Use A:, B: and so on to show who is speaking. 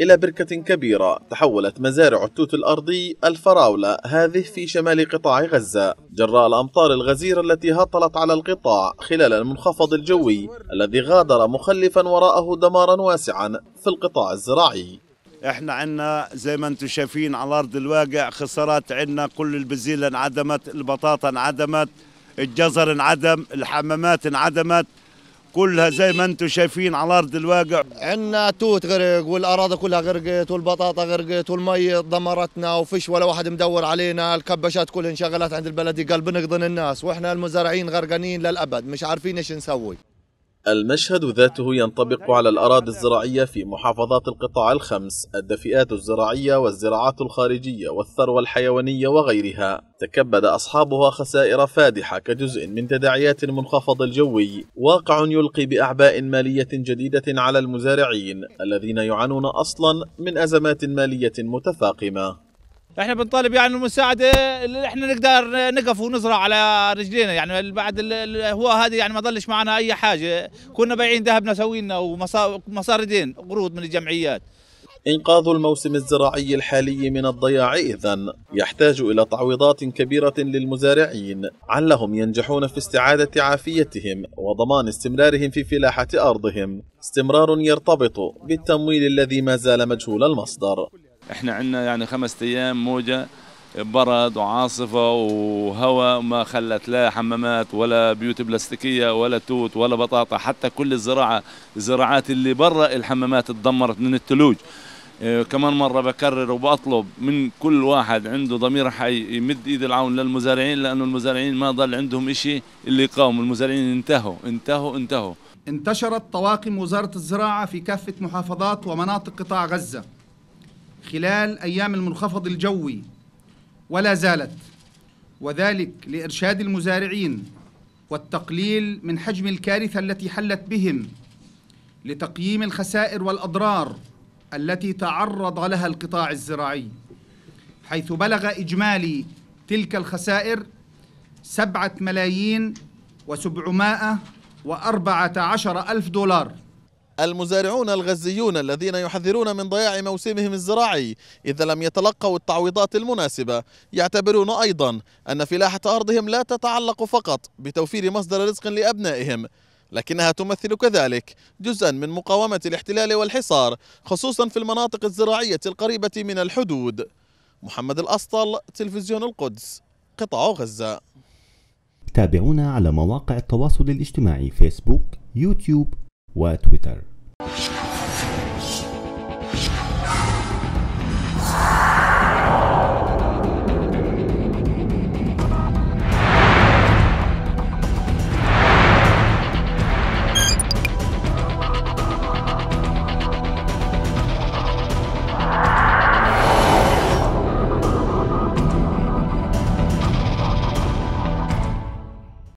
A: إلى بركة كبيرة تحولت مزارع التوت الأرضي الفراولة هذه في شمال قطاع غزة جراء الأمطار الغزيرة التي هطلت على القطاع خلال المنخفض الجوي الذي غادر مخلفا
B: وراءه دمارا واسعا في القطاع الزراعي احنا عندنا زي ما انتم شايفين على ارض الواقع خسارات عندنا كل البزيله انعدمت البطاطا انعدمت الجزر انعدم الحمامات انعدمت كلها زي ما انتم شايفين على ارض الواقع عندنا توت غرق والاراضي كلها غرقت والبطاطا غرقت والمي
C: دمرتنا وفيش ولا واحد مدور علينا الكبشات كلها انشغلت عند البلدي قال بنقضن الناس واحنا المزارعين غرقانين للابد مش عارفين ايش نسوي
A: المشهد ذاته ينطبق على الأراضي الزراعية في محافظات القطاع الخمس الدفئات الزراعية والزراعات الخارجية والثروة الحيوانية وغيرها تكبد أصحابها خسائر فادحة كجزء من تداعيات المنخفض الجوي واقع يلقي بأعباء مالية جديدة على المزارعين الذين يعانون أصلا من أزمات مالية متفاقمة احنا بنطالب يعني المساعده اللي احنا نقدر نقف ونزرع على رجلينا يعني بعد هو هذه يعني ما ضلش معنا اي حاجه كنا بايعين ذهبنا سوينا ومصار دين قروض من الجمعيات إنقاذ الموسم الزراعي الحالي من الضياع اذا يحتاج إلى تعويضات كبيرة للمزارعين علهم ينجحون في استعادة عافيتهم وضمان استمرارهم في فلاحة أرضهم استمرار يرتبط بالتمويل الذي ما زال مجهول المصدر
B: احنا عندنا يعني خمسة ايام موجه برد وعاصفه وهواء ما خلت لا حمامات ولا بيوت بلاستيكيه ولا توت ولا بطاطا حتى كل الزراعه الزراعات اللي برا الحمامات اتدمرت من الثلوج إيه، كمان مرة بكرر وبطلب من كل واحد عنده ضمير حي يمد ايد العون للمزارعين لانه المزارعين ما ضل عندهم اشي اللي يقاوموا المزارعين انتهوا انتهوا انتهوا
C: انتشرت طواقم وزارة الزراعة في كافة محافظات ومناطق قطاع غزة خلال أيام المنخفض الجوي ولا زالت وذلك لإرشاد المزارعين والتقليل من حجم الكارثة التي حلت بهم لتقييم الخسائر والأضرار التي تعرض لها القطاع الزراعي حيث بلغ إجمالي تلك الخسائر سبعة
A: ملايين وسبعمائة وأربعة عشر ألف دولار المزارعون الغزيون الذين يحذرون من ضياع موسمهم الزراعي إذا لم يتلقوا التعويضات المناسبة يعتبرون أيضا أن فلاحة أرضهم لا تتعلق فقط بتوفير مصدر رزق لأبنائهم لكنها تمثل كذلك جزءا من مقاومة الاحتلال والحصار خصوصا في المناطق الزراعية القريبة من الحدود محمد الأسطل تلفزيون القدس قطاع غزة
C: تابعونا على مواقع التواصل الاجتماعي فيسبوك يوتيوب وتويتر